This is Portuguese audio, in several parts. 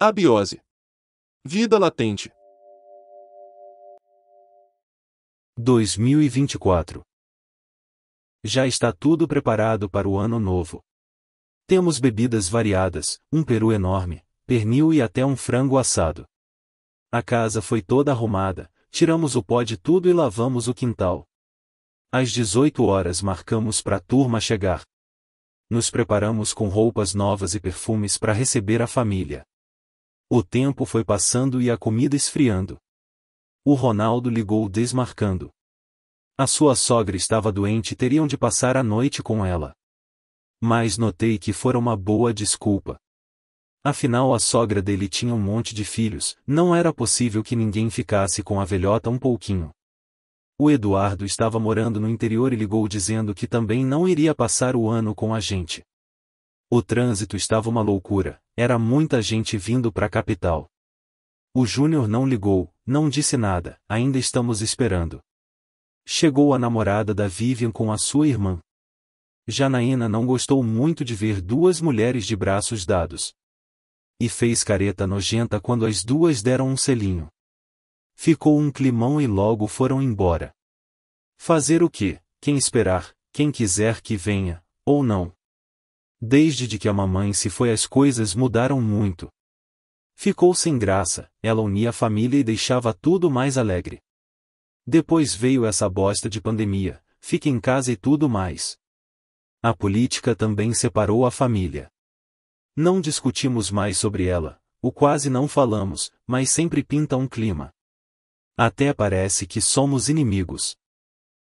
Abiose. Vida latente. 2024. Já está tudo preparado para o ano novo. Temos bebidas variadas, um peru enorme, pernil e até um frango assado. A casa foi toda arrumada, tiramos o pó de tudo e lavamos o quintal. Às 18 horas marcamos para a turma chegar. Nos preparamos com roupas novas e perfumes para receber a família. O tempo foi passando e a comida esfriando. O Ronaldo ligou desmarcando. A sua sogra estava doente e teriam de passar a noite com ela. Mas notei que fora uma boa desculpa. Afinal a sogra dele tinha um monte de filhos, não era possível que ninguém ficasse com a velhota um pouquinho. O Eduardo estava morando no interior e ligou dizendo que também não iria passar o ano com a gente. O trânsito estava uma loucura, era muita gente vindo para a capital. O Júnior não ligou, não disse nada, ainda estamos esperando. Chegou a namorada da Vivian com a sua irmã. Janaína não gostou muito de ver duas mulheres de braços dados. E fez careta nojenta quando as duas deram um selinho. Ficou um climão e logo foram embora. Fazer o que, quem esperar, quem quiser que venha, ou não, Desde de que a mamãe se foi as coisas mudaram muito. Ficou sem graça, ela unia a família e deixava tudo mais alegre. Depois veio essa bosta de pandemia, fica em casa e tudo mais. A política também separou a família. Não discutimos mais sobre ela, o quase não falamos, mas sempre pinta um clima. Até parece que somos inimigos.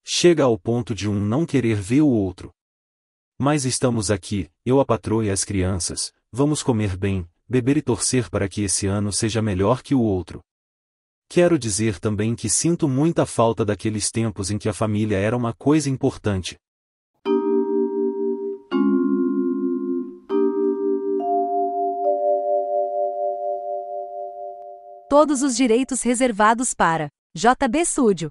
Chega ao ponto de um não querer ver o outro. Mas estamos aqui, eu a patroa e as crianças, vamos comer bem, beber e torcer para que esse ano seja melhor que o outro. Quero dizer também que sinto muita falta daqueles tempos em que a família era uma coisa importante. Todos os direitos reservados para JB Studio.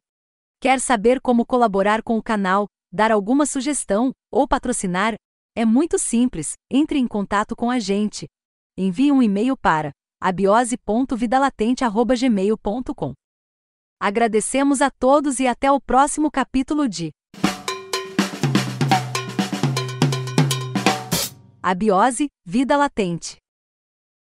Quer saber como colaborar com o canal? dar alguma sugestão ou patrocinar, é muito simples, entre em contato com a gente. Envie um e-mail para abiose.vidalatente.gmail.com. Agradecemos a todos e até o próximo capítulo de Abiose, Vida Latente.